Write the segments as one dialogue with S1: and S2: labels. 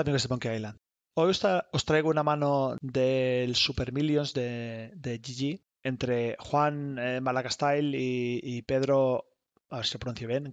S1: amigos de Monkey Island. Hoy os, traigo una mano del Super Millions de, de GG entre Juan eh, Style y, Pedro, a ver si lo pronuncio bien,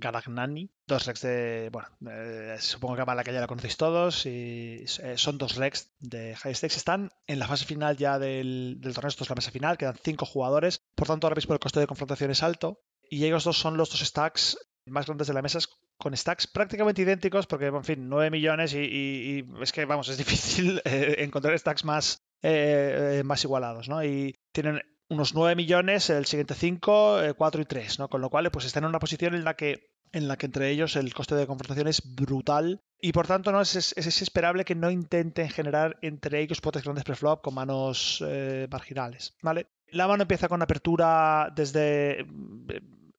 S1: Garagnani. Dos rex de, bueno, eh, supongo que a Malaca ya la conocéis todos y eh, son dos rex de High Stakes. Están en la fase final ya del, del torneo, esto es la mesa final, quedan cinco jugadores, por tanto ahora mismo el coste de confrontación es alto. Y ellos dos son los dos stacks más grandes de la mesa con stacks prácticamente idénticos, porque, en fin, 9 millones y, es que, vamos, es difícil eh, encontrar stacks más, eh, eh, más igualados, ¿no? Y tienen unos 9 millones, el siguiente 5, 4 y 3, ¿no? Con lo cual, pues están en una posición en la que, en la que entre ellos el coste de confrontación es brutal y por tanto, ¿no? Es, esperable que no intenten generar entre ellos potes grandes preflop con manos marginales. ¿vale? La mano empieza con apertura desde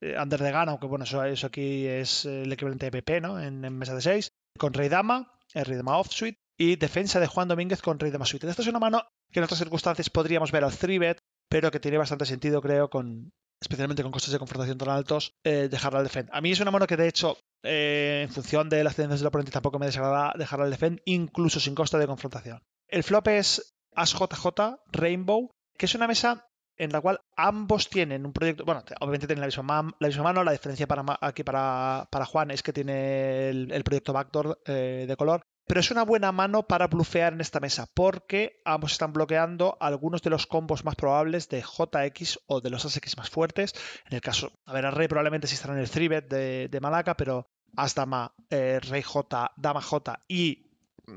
S1: eh, under de gun, aunque bueno, eso, aquí es eh, el equivalente de PP, ¿no? En, mesa de 6, con rey dama, el eh, rey dama offsuit, y defensa de Juan Domínguez con rey dama suite. Esta es una mano que en otras circunstancias podríamos ver al 3 pero que tiene bastante sentido, creo, con especialmente con costes de confrontación tan altos, dejarla al defend. A mí es una mano que, de hecho, en función de las tendencias del oponente, tampoco me desagrada dejarla al defend, incluso sin coste de confrontación. El flop es AsJJ Rainbow, que es una mesa en la cual ambos tienen un proyecto, bueno, obviamente tienen la misma mano, la diferencia para, aquí para, para, Juan es que tiene el, proyecto backdoor eh, de color, pero es una buena mano para blufear en esta mesa, porque ambos están bloqueando algunos de los combos más probables de JX o de los ASX más fuertes. En el caso, a ver, a Rey probablemente sí estará en el 3 de, de Malaca, pero asdama Dama, eh, Rey J, Dama J y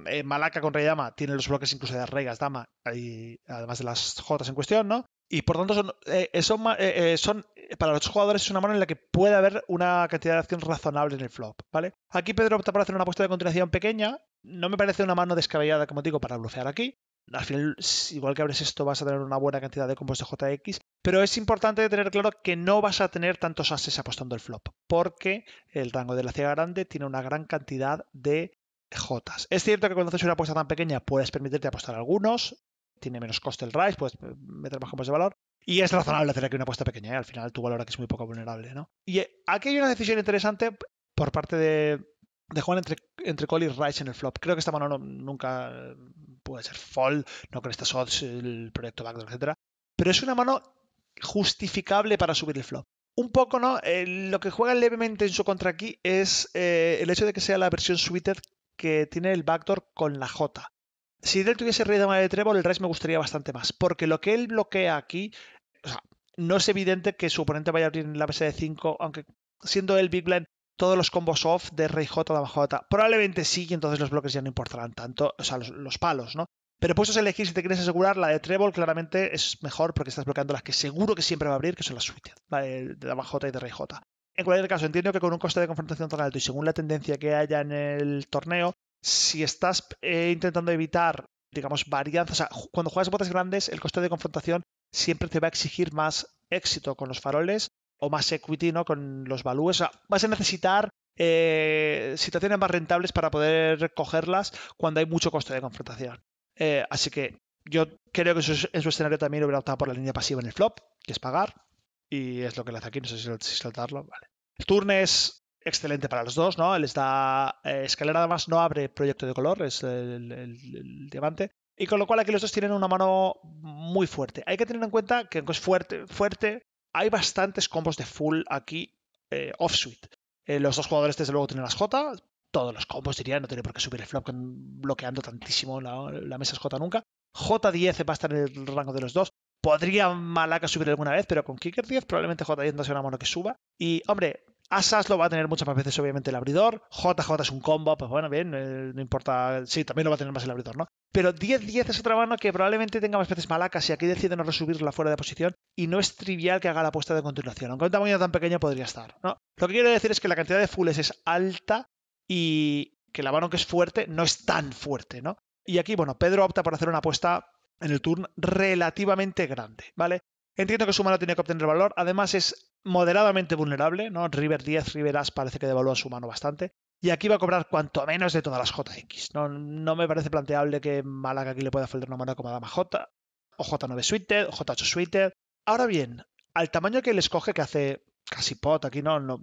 S1: eh, Malaca con Rey Dama tienen los bloques incluso de arrey Dama, y, además de las Jotas en cuestión, ¿no? Y por tanto, son, eh, eh, eh, para los jugadores es una mano en la que puede haber una cantidad de acción razonable en el flop. ¿vale? Aquí Pedro opta por hacer una apuesta de continuación pequeña. No me parece una mano descabellada, como digo, para bluffear aquí. Al final, igual que abres esto, vas a tener una buena cantidad de compuestos de JX. Pero es importante tener claro que no vas a tener tantos ases apostando el flop, porque el rango de la ciega grande tiene una gran cantidad de Jotas. Es cierto que cuando haces una apuesta tan pequeña puedes permitirte apostar algunos, tiene menos coste el Rise, puedes eh, meter más campos de valor. Y es razonable hacer aquí una apuesta pequeña, ¿eh? al final tu valor aquí es muy poco vulnerable. ¿no? Y eh, aquí hay una decisión interesante por parte de, de Juan entre, entre call y Rice en el flop. Creo que esta mano nunca eh, puede ser fall, no con estas odds, el proyecto backdoor, etc. Pero es una mano justificable para subir el flop. Un poco, ¿no? lo que juega levemente en su contra aquí es el hecho de que sea la versión suited que tiene el backdoor con la J si él tuviese rey dama de trébol, el rey me gustaría bastante más, porque lo que él bloquea aquí, o sea, no es evidente que su oponente vaya a abrir en la mesa de 5, aunque siendo el Big Blind todos los combos off de rey J, la J, probablemente sí, y entonces los bloques ya no importarán tanto, o sea, los, palos, ¿no? Pero puestos a elegir si te quieres asegurar, la de trébol claramente es mejor porque estás bloqueando las que seguro que siempre va a abrir, que son las suites, de, la J y de rey J. En cualquier caso, entiendo que con un coste de confrontación tan alto y según la tendencia que haya en el torneo, si estás eh, intentando evitar, digamos, varianzas, o sea, cuando juegas botes grandes, el coste de confrontación siempre te va a exigir más éxito con los faroles o más equity, ¿no? Con los balúes. O sea, vas a necesitar eh, situaciones más rentables para poder cogerlas cuando hay mucho coste de confrontación. Eh, así que yo creo que en su escenario también hubiera optado por la línea pasiva en el flop, que es pagar, y es lo que le hace aquí, no sé si, saltarlo, vale. El turn es excelente para los dos, ¿no? Les da. Eh, escalera además no abre proyecto de color, es el, diamante. Y con lo cual aquí los dos tienen una mano muy fuerte. Hay que tener en cuenta que es fuerte, fuerte. Hay bastantes combos de full aquí eh, off eh, los dos jugadores, desde luego, tienen las J. Todos los combos diría, no tiene por qué subir el flop bloqueando tantísimo la, mesa J nunca. J10 va a estar en el rango de los dos. Podría Malaka subir alguna vez, pero con Kicker 10 probablemente J10 no sea una mano que suba. Y, hombre, Asas lo va a tener muchas más veces, obviamente, el abridor. JJ es un combo, pues bueno, bien, eh, no importa. Sí, también lo va a tener más el abridor, ¿no? Pero 10-10 es otra mano que probablemente tenga más veces malacas y aquí decide no resubirla fuera de posición y no es trivial que haga la apuesta de continuación, aunque un tamaño tan pequeño podría estar, ¿no? Lo que quiero decir es que la cantidad de fulls es alta y que la mano que es fuerte no es tan fuerte, ¿no? Y aquí, bueno, Pedro opta por hacer una apuesta en el turn relativamente grande, ¿vale? Entiendo que su mano tiene que obtener valor. Además, es moderadamente vulnerable, ¿no? River 10, River As parece que devalúa su mano bastante. Y aquí va a cobrar cuanto menos de todas las JX. No, no me parece planteable que Málaga aquí le pueda faltar una mano como Dama J, o J9 Suited, o J8 Suited. Ahora bien, al tamaño que él escoge, que hace casi pot, aquí no, no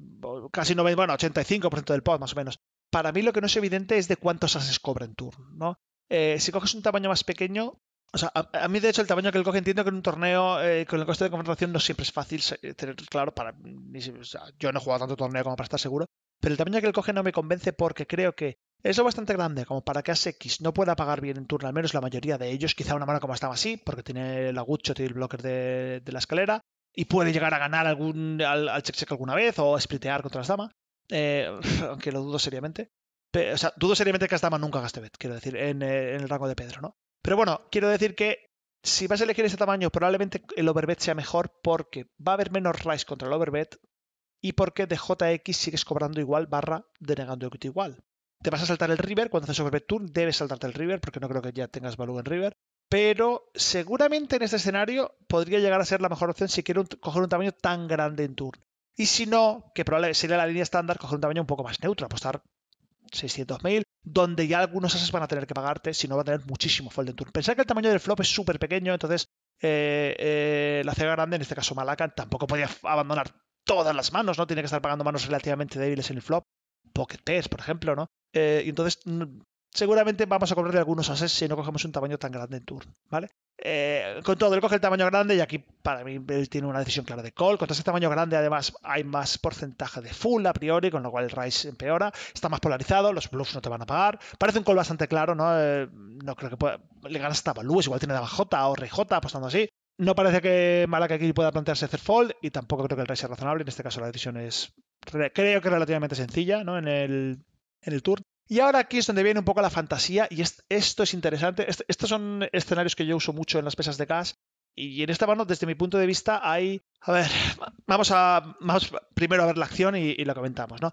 S1: casi 90, bueno, 85% del pot más o menos. Para mí lo que no es evidente es de cuántos ases cobra en turno, ¿no? Eh, si coges un tamaño más pequeño, o sea, a, mí de hecho el tamaño que él coge, entiendo que en un torneo eh, con el coste de confrontación no siempre es fácil eh, tener claro para... o yo no he jugado tanto torneo como para estar seguro, pero el tamaño que él coge no me convence porque creo que es lo bastante grande como para que ASX no pueda pagar bien en turno, al menos la mayoría de ellos, quizá una mano como estaba así, porque tiene el agucho, tiene el blocker de, la escalera, y puede llegar a ganar algún, al, check-check alguna vez o splitear contra las damas, eh, aunque lo dudo seriamente. Pero, o sea, dudo seriamente que las damas nunca gaste bet, quiero decir, en el rango de Pedro, ¿no? Pero bueno, quiero decir que si vas a elegir ese tamaño, probablemente el overbet sea mejor porque va a haber menos rise contra el overbet y porque de JX sigues cobrando igual barra denegando equity igual. Te vas a saltar el river cuando haces overbet turn, debes saltarte el river porque no creo que ya tengas value en river. Pero seguramente en este escenario podría llegar a ser la mejor opción si quieres coger un tamaño tan grande en turn. Y si no, que probablemente sería la línea estándar, coger un tamaño un poco más neutro, apostar 600.000, donde ya algunos Ases van a tener que pagarte, si no va a tener muchísimo fold turn. Pensad que el tamaño del flop es súper pequeño, entonces eh, eh, la cega grande, en este caso Malacan, tampoco podía abandonar todas las manos, ¿no? Tiene que estar pagando manos relativamente débiles en el flop, pocket por ejemplo, ¿no? Eh, y entonces seguramente vamos a cobrarle algunos Ases si no cogemos un tamaño tan grande en turn, ¿vale? Eh, con todo, él coge el tamaño grande y aquí para mí él tiene una decisión clara de call. todo ese tamaño grande, además, hay más porcentaje de full a priori, con lo cual el Rice empeora. Está más polarizado, los bluffs no te van a pagar. Parece un call bastante claro, ¿no? Eh, no creo que pueda. Le ganas hasta Balúes, igual tiene la J o Rey apostando así. No parece que que aquí pueda plantearse hacer fold y tampoco creo que el Rice sea razonable. En este caso, la decisión es, creo que relativamente sencilla, ¿no? En el, en el tour. Y ahora aquí es donde viene un poco la fantasía, y esto es interesante. estos son escenarios que yo uso mucho en las pesas de gas. Y en esta mano, desde mi punto de vista, hay. A ver, vamos a. primero a ver la acción y, la lo comentamos, ¿no?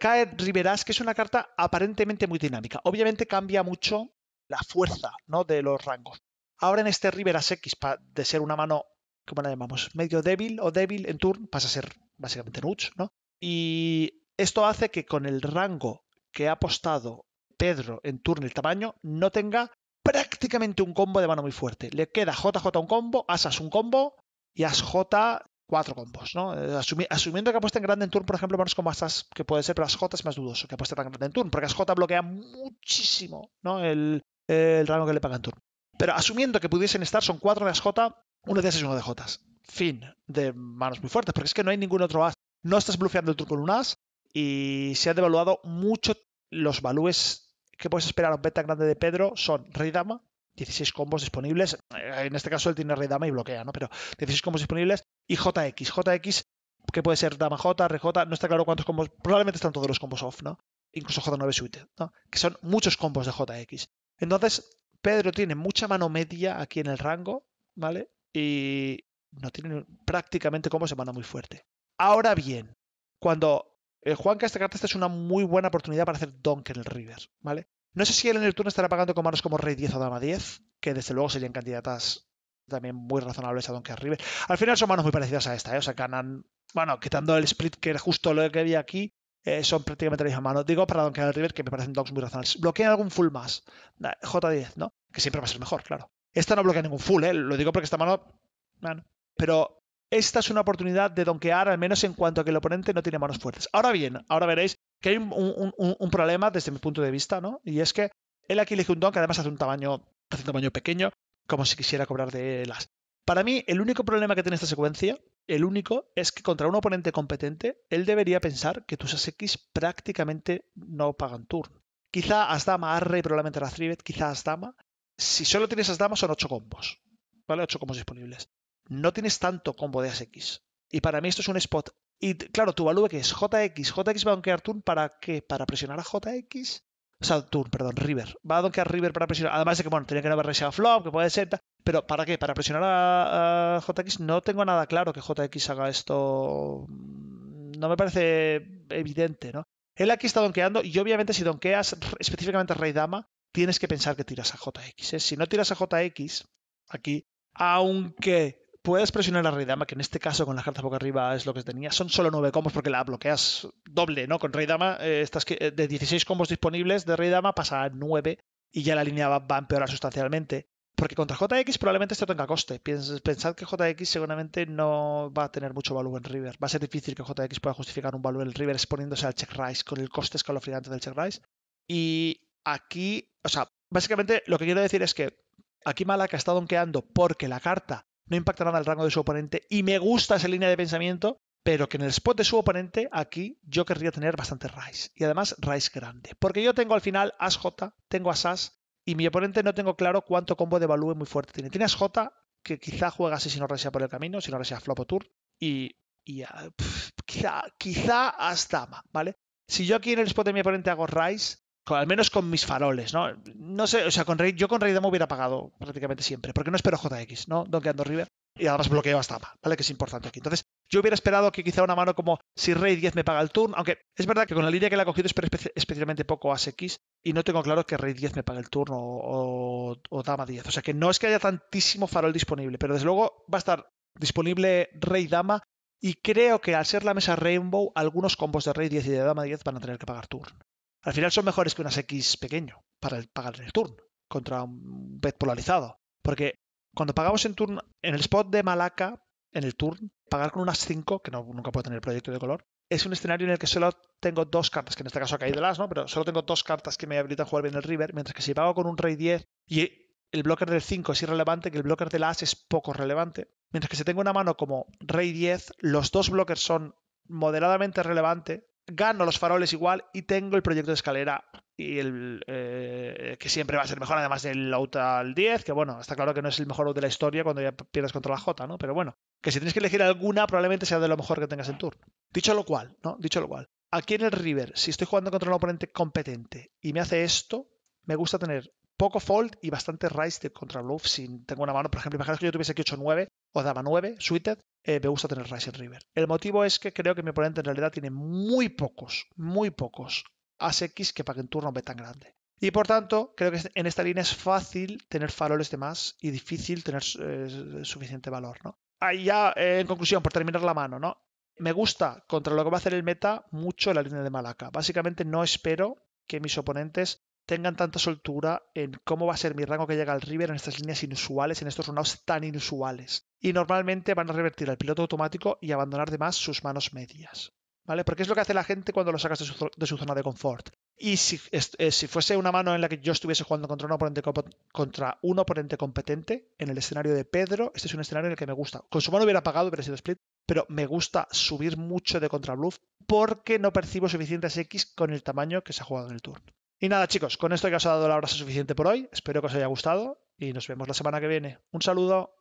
S1: cae eh, Riveras, que es una carta aparentemente muy dinámica. Obviamente cambia mucho la fuerza, ¿no? De los rangos. Ahora en este Riveras X, de ser una mano, ¿cómo la llamamos? Medio débil o débil en turn, pasa a ser básicamente nuts, ¿no? Y esto hace que con el rango que ha apostado Pedro en turno el tamaño no tenga prácticamente un combo de mano muy fuerte. Le queda JJ un combo, Asas un combo y Asj cuatro combos, ¿no? Eh, asumiendo que apuesta en grande en turn, por ejemplo, manos como Asas, que puede ser, pero Asj es más dudoso que apueste tan grande en turn, porque Asj bloquea muchísimo, ¿no? El, rango que le paga en turn. Pero asumiendo que pudiesen estar, son cuatro de Asj, uno de As es uno de J. Fin de manos muy fuertes, porque es que no hay ningún otro As. No estás bluffeando el turno con un As, y se han devaluado mucho los valúes que puedes esperar a un beta grande de Pedro son Rey Dama, 16 combos disponibles, eh, en este caso él tiene Rey Dama y bloquea, ¿no? Pero 16 combos disponibles y JX, JX que puede ser Dama J, RJ, no está claro cuántos combos, probablemente están todos los combos off, ¿no? Incluso J9 Suite, ¿no? Que son muchos combos de JX. Entonces, Pedro tiene mucha mano media aquí en el rango, ¿vale? Y no tiene prácticamente combos de mano muy fuerte. Ahora bien, cuando Juan que esta carta esta es una muy buena oportunidad para hacer Donkey en el river, ¿vale? No sé si él en el turno estará pagando con manos como rey 10 o dama 10, que desde luego serían candidatas también muy razonables a Donkey en river. Al final son manos muy parecidas a esta, ¿eh? O sea, ganan, bueno, quitando el split que era justo lo que había aquí, eh, son prácticamente la misma mano. Digo para donkear el river que me parecen donks muy razonables. Bloquea algún full más, J10, ¿no? Que siempre va a ser mejor, claro. Esta no bloquea ningún full, ¿eh? Lo digo porque esta mano, bueno, pero esta es una oportunidad de donkear, al menos en cuanto a que el oponente no tiene manos fuertes. Ahora bien, ahora veréis que hay un, problema desde mi punto de vista, ¿no? Y es que él aquí elige un don que además hace un tamaño, tamaño pequeño, como si quisiera cobrar de las. Para mí, el único problema que tiene esta secuencia, el único, es que contra un oponente competente, él debería pensar que tus X prácticamente no pagan turn. Quizá Asdama, dama y probablemente la quizás quizá dama Si solo tienes AS-Dama, son 8 combos. ¿Vale? 8 combos disponibles no tienes tanto combo de ASX. Y para mí esto es un spot. Y claro, tu value que es JX. JX va a donkear turn para qué? Para presionar a JX. O sea, turn, perdón, River. Va a donkear River para presionar. Además de que, bueno, tenía que no haber a flop, que puede ser. Pero ¿para qué? Para presionar a, JX. No tengo nada claro que JX haga esto. No me parece evidente, ¿no? Él aquí está donkeando y obviamente si donkeas específicamente Rey Dama, tienes que pensar que tiras a JX. ¿eh? Si no tiras a JX, aquí, aunque puedes presionar a Rey Dama, que en este caso con las cartas boca arriba es lo que tenía. Son solo 9 combos porque la bloqueas doble, ¿no? Con Rey Dama, eh, estás que, eh, de 16 combos disponibles de Rey Dama pasa a 9 y ya la línea va, a empeorar sustancialmente. Porque contra JX probablemente esto tenga coste. Pensad que JX seguramente no va a tener mucho valor en River. Va a ser difícil que JX pueda justificar un valor en River exponiéndose al check rise con el coste escalofriante del check rise. Y aquí, o sea, básicamente lo que quiero decir es que aquí que ha estado donkeando porque la carta no impacta nada el rango de su oponente y me gusta esa línea de pensamiento, pero que en el spot de su oponente aquí yo querría tener bastante Rice. y además Rice grande, porque yo tengo al final as J, tengo as as y mi oponente no tengo claro cuánto combo de value muy fuerte tiene. Tiene as J que quizá juega así si no resea por el camino, si no resea flop o tour y, quizá, quizá as ¿vale? Si yo aquí en el spot de mi oponente hago raise, al menos con mis faroles, ¿no? No sé, o sea, con Rey, yo con Rey dama hubiera pagado prácticamente siempre, porque no espero JX, ¿no? Don Ando River. Y además bloqueo hasta ¿vale? Que es importante aquí. Entonces, yo hubiera esperado que quizá una mano como si Rey 10 me paga el turno, aunque es verdad que con la línea que le ha cogido espero especialmente poco a X y no tengo claro que Rey 10 me pague el turno o, o, Dama 10. O sea que no es que haya tantísimo farol disponible, pero desde luego va a estar disponible Rey Dama y creo que al ser la mesa Rainbow, algunos combos de Rey 10 y de Dama 10 van a tener que pagar turno. Al final son mejores que unas X pequeño para pagar pagar el turn contra un bet polarizado. Porque cuando pagamos en turn, en el spot de Malaca, en el turn, pagar con unas 5, que nunca puedo tener proyecto de color, es un escenario en el que solo tengo dos cartas, que en este caso ha caído las, ¿no? Pero solo tengo dos cartas que me habilitan jugar bien el river, mientras que si pago con un rey 10 y el blocker del 5 es irrelevante, que el blocker del as es poco relevante. Mientras que si tengo una mano como rey 10, los dos blockers son moderadamente relevantes gano los faroles igual y tengo el proyecto de escalera y el eh, que siempre va a ser mejor, además del al 10, que bueno, está claro que no es el mejor out de la historia cuando ya pierdes contra la J, ¿no? Pero bueno, que si tienes que elegir alguna, probablemente sea de lo mejor que tengas en tour Dicho lo cual, ¿no? Dicho lo cual, aquí en el River, si estoy jugando contra un oponente competente y me hace esto, me gusta tener poco fold y bastante rise de contra bluff. Si tengo una mano, por ejemplo, imaginaos que yo tuviese aquí 8-9 o daba 9, suited, eh, me gusta tener rise en river. El motivo es que creo que mi oponente en realidad tiene muy pocos, muy pocos as X que paguen turno ve tan grande. Y por tanto, creo que en esta línea es fácil tener faroles de más y difícil tener eh, suficiente valor, ¿no? Ahí ya, eh, en conclusión, por terminar la mano, ¿no? Me gusta contra lo que va a hacer el meta mucho la línea de Malaca. Básicamente no espero que mis oponentes tengan tanta soltura en cómo va a ser mi rango que llega al river en estas líneas inusuales, en estos runouts tan inusuales. Y normalmente van a revertir al piloto automático y abandonar de más sus manos medias. ¿Vale? Porque es lo que hace la gente cuando lo sacas de su, zona de confort. Y eh, si, fuese una mano en la que yo estuviese jugando contra un, oponente, contra un oponente competente, en el escenario de Pedro, este es un escenario en el que me gusta. Con su mano hubiera pagado, hubiera sido split, pero me gusta subir mucho de contra bluff porque no percibo suficientes X con el tamaño que se ha jugado en el turno. Y nada, chicos, con esto ya os ha dado la brasa suficiente por hoy. Espero que os haya gustado y nos vemos la semana que viene. Un saludo.